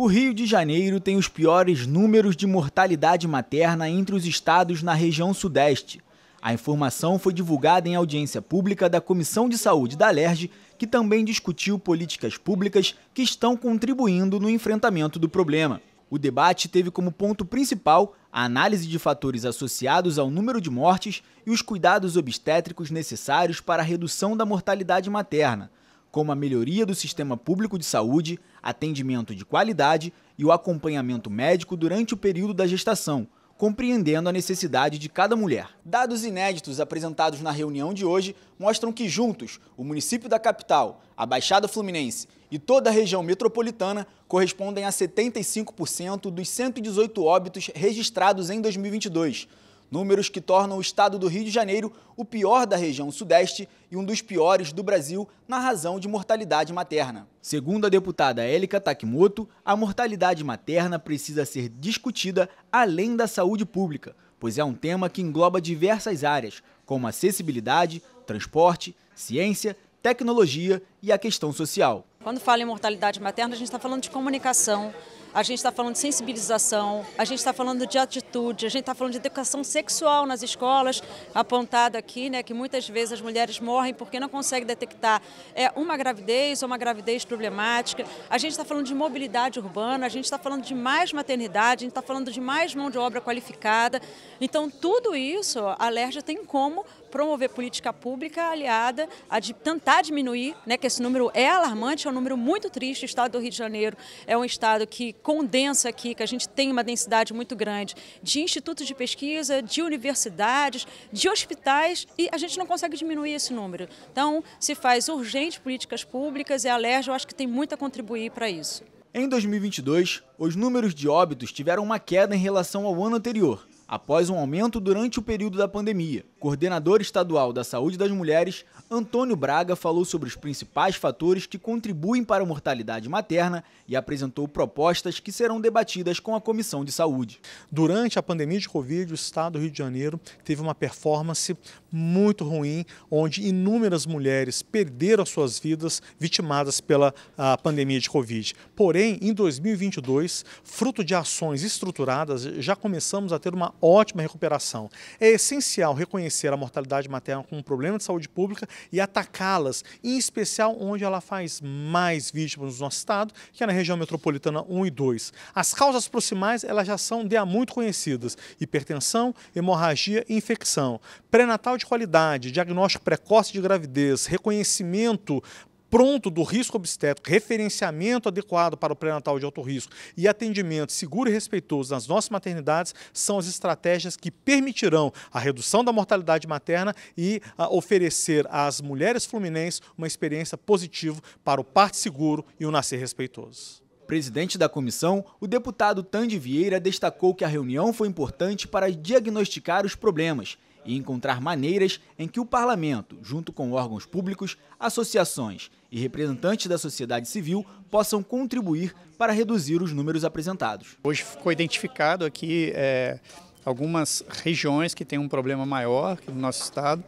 O Rio de Janeiro tem os piores números de mortalidade materna entre os estados na região Sudeste. A informação foi divulgada em audiência pública da Comissão de Saúde da Alerj, que também discutiu políticas públicas que estão contribuindo no enfrentamento do problema. O debate teve como ponto principal a análise de fatores associados ao número de mortes e os cuidados obstétricos necessários para a redução da mortalidade materna, como a melhoria do sistema público de saúde, atendimento de qualidade e o acompanhamento médico durante o período da gestação, compreendendo a necessidade de cada mulher. Dados inéditos apresentados na reunião de hoje mostram que juntos, o município da capital, a Baixada Fluminense e toda a região metropolitana correspondem a 75% dos 118 óbitos registrados em 2022 Números que tornam o estado do Rio de Janeiro o pior da região Sudeste e um dos piores do Brasil na razão de mortalidade materna. Segundo a deputada Élica Takimoto, a mortalidade materna precisa ser discutida além da saúde pública, pois é um tema que engloba diversas áreas, como acessibilidade, transporte, ciência, tecnologia e a questão social. Quando fala em mortalidade materna, a gente está falando de comunicação, a gente está falando de sensibilização, a gente está falando de atitude, a gente está falando de educação sexual nas escolas, apontado aqui, né, que muitas vezes as mulheres morrem porque não conseguem detectar é, uma gravidez ou uma gravidez problemática. A gente está falando de mobilidade urbana, a gente está falando de mais maternidade, a gente está falando de mais mão de obra qualificada. Então, tudo isso a LERJ tem como promover política pública aliada a de tentar diminuir, né, que esse número é alarmante, é um número muito triste. O estado do Rio de Janeiro é um estado que condensa aqui, que a gente tem uma densidade muito grande de institutos de pesquisa, de universidades, de hospitais e a gente não consegue diminuir esse número. Então, se faz urgente políticas públicas e a eu acho que tem muito a contribuir para isso. Em 2022, os números de óbitos tiveram uma queda em relação ao ano anterior, após um aumento durante o período da pandemia coordenador estadual da Saúde das Mulheres, Antônio Braga falou sobre os principais fatores que contribuem para a mortalidade materna e apresentou propostas que serão debatidas com a Comissão de Saúde. Durante a pandemia de Covid, o estado do Rio de Janeiro teve uma performance muito ruim, onde inúmeras mulheres perderam suas vidas vitimadas pela ah, pandemia de Covid. Porém, em 2022, fruto de ações estruturadas, já começamos a ter uma ótima recuperação. É essencial reconhecer reconhecer a mortalidade materna como um problema de saúde pública e atacá-las, em especial onde ela faz mais vítimas no nosso estado, que é na região metropolitana 1 e 2. As causas proximais elas já são de há muito conhecidas: hipertensão, hemorragia e infecção. Pré-natal de qualidade, diagnóstico precoce de gravidez, reconhecimento pronto do risco obstétrico, referenciamento adequado para o pré-natal de alto risco e atendimento seguro e respeitoso nas nossas maternidades são as estratégias que permitirão a redução da mortalidade materna e oferecer às mulheres fluminenses uma experiência positiva para o parto seguro e o nascer respeitoso. Presidente da comissão, o deputado Tandy Vieira destacou que a reunião foi importante para diagnosticar os problemas e encontrar maneiras em que o parlamento, junto com órgãos públicos, associações e representantes da sociedade civil, possam contribuir para reduzir os números apresentados. Hoje ficou identificado aqui é, algumas regiões que têm um problema maior que no nosso estado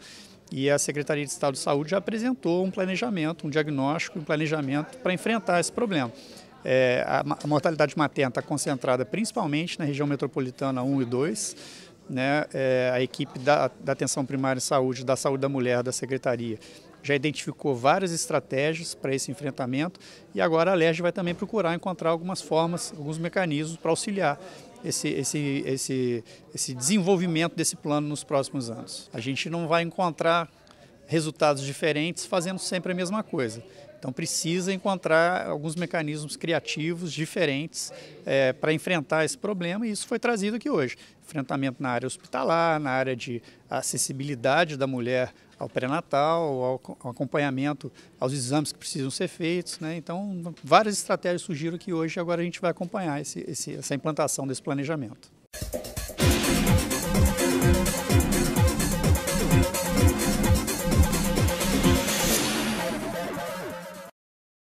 e a Secretaria de Estado de Saúde já apresentou um planejamento, um diagnóstico, um planejamento para enfrentar esse problema. É, a, a mortalidade materna está concentrada principalmente na região metropolitana 1 e 2, né, é, a equipe da, da, Atenção Primária e Saúde, da Saúde da Mulher, da Secretaria, já identificou várias estratégias para esse enfrentamento e agora a LERJ vai também procurar encontrar algumas formas, alguns mecanismos para auxiliar esse, esse, esse, esse desenvolvimento desse plano nos próximos anos. A gente não vai encontrar resultados diferentes fazendo sempre a mesma coisa. Então precisa encontrar alguns mecanismos criativos diferentes é, para enfrentar esse problema e isso foi trazido aqui hoje. Enfrentamento na área hospitalar, na área de acessibilidade da mulher ao pré-natal, ao acompanhamento aos exames que precisam ser feitos. Né? Então, várias estratégias surgiram aqui hoje e agora a gente vai acompanhar esse, esse, essa implantação desse planejamento.